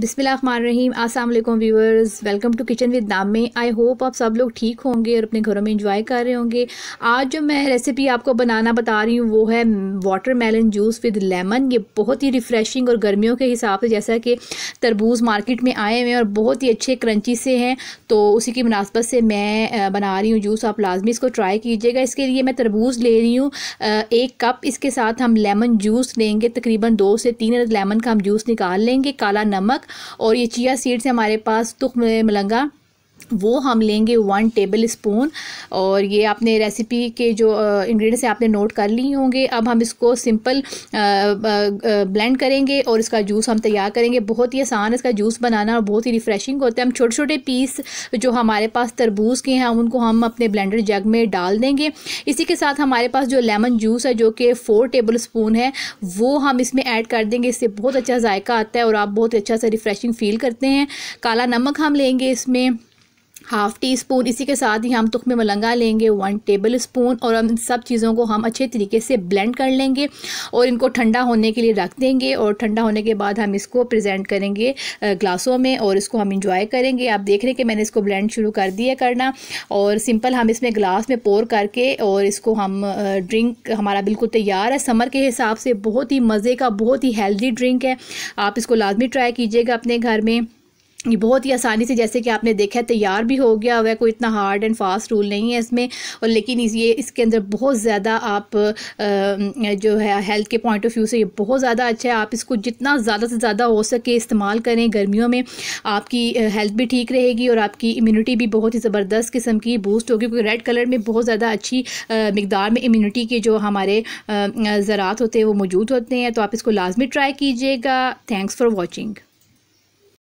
बिसमीम अस्सलाम वालेकुम viewers welcome to kitchen with नामे आई होप आप सब लोग ठीक होंगे और अपने घरों में इंजॉय कर रहे होंगे आज जो मैं रेसिपी आपको बनाना बता रही हूँ वो है watermelon juice with lemon ये बहुत ही रिफ़्रेशिंग और गर्मियों के हिसाब से जैसा कि तरबूज मार्केट में आए हुए हैं और बहुत ही अच्छे क्रंची से हैं तो उसी की मुनासबत से मैं बना रही हूँ जूस आप लाजमी इसको ट्राई कीजिएगा इसके लिए मैं तरबूज ले रही हूँ एक कप इसके साथ हम लेमन जूस लेंगे तकरीबन दो से तीन लेमन का हम जूस निकाल लेंगे काला नमक और ये चिया सीड्स हमारे पास तुख मलंगा वो हम लेंगे वन टेबल स्पून और ये आपने रेसिपी के जो इंग्रेडिएंट्स हैं आपने नोट कर लिए होंगे अब हम इसको सिंपल ब्लेंड करेंगे और इसका जूस हम तैयार करेंगे बहुत ही आसान है इसका जूस बनाना और बहुत ही रिफ़्रेशिंग होता है हम छोटे छोटे पीस जो हमारे पास तरबूज के हैं उनको हम अपने ब्लेंडर जग में डाल देंगे इसी के साथ हमारे पास जो लेमन जूस है जो कि फ़ोर टेबल स्पून है वो हम इसमें ऐड कर देंगे इससे बहुत अच्छा जायका आता है और आप बहुत अच्छा सा रिफ़्रेशिंग फील करते हैं काला नमक हम लेंगे इसमें हाफ टी स्पून इसी के साथ ही हम तुख में मलंगा लेंगे वन टेबल स्पून और हम सब चीज़ों को हम अच्छे तरीके से ब्लेंड कर लेंगे और इनको ठंडा होने के लिए रख देंगे और ठंडा होने के बाद हम इसको प्रेजेंट करेंगे ग्लासों में और इसको हम इंजॉय करेंगे आप देख रहे हैं कि मैंने इसको ब्लेंड शुरू कर दिया करना और सिंपल हम इसमें ग्लास में पोर करके और इसको हम ड्रिंक हमारा बिल्कुल तैयार है समर के हिसाब से बहुत ही मज़े का बहुत ही हेल्दी ड्रिंक है आप इसको लाजमी ट्राई कीजिएगा अपने घर में ये बहुत ही आसानी से जैसे कि आपने देखा है तैयार भी हो गया हुआ है कोई इतना हार्ड एंड फास्ट रूल नहीं है इसमें और लेकिन इस ये इसके अंदर बहुत ज़्यादा आप आ, जो है हेल्थ के पॉइंट ऑफ व्यू से ये बहुत ज़्यादा अच्छा है आप इसको जितना ज़्यादा से ज़्यादा हो सके इस्तेमाल करें गर्मियों में आपकी हेल्थ भी ठीक रहेगी और आपकी इम्यूनिटी भी बहुत ही ज़बरदस्त किस्म की बूस्ट होगी क्योंकि रेड कलर में बहुत ज़्यादा अच्छी मकदार में इम्यूनिटी के जो हमारे ज़रात होते हैं वो मौजूद होते हैं तो आप इसको लाजमी ट्राई कीजिएगा थैंक्स फॉर वॉचिंग